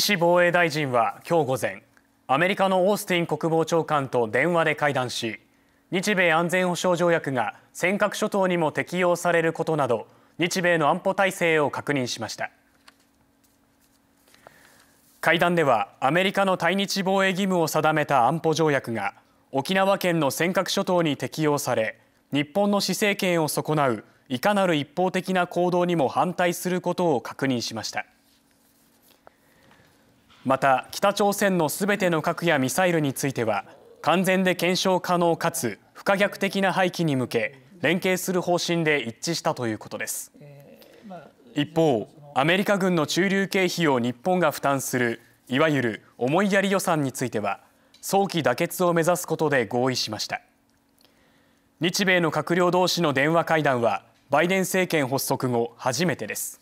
岸防衛大臣は今日午前アメリカのオースティン国防長官と電話で会談し日米安全保障条約が尖閣諸島にも適用されることなど日米の安保体制を確認しました会談ではアメリカの対日防衛義務を定めた安保条約が沖縄県の尖閣諸島に適用され日本の施政権を損なういかなる一方的な行動にも反対することを確認しました。また北朝鮮のすべての核やミサイルについては完全で検証可能かつ不可逆的な廃棄に向け連携する方針で一致したということです一方アメリカ軍の駐留経費を日本が負担するいわゆる思いやり予算については早期妥結を目指すことで合意しました日米の閣僚同士の電話会談はバイデン政権発足後初めてです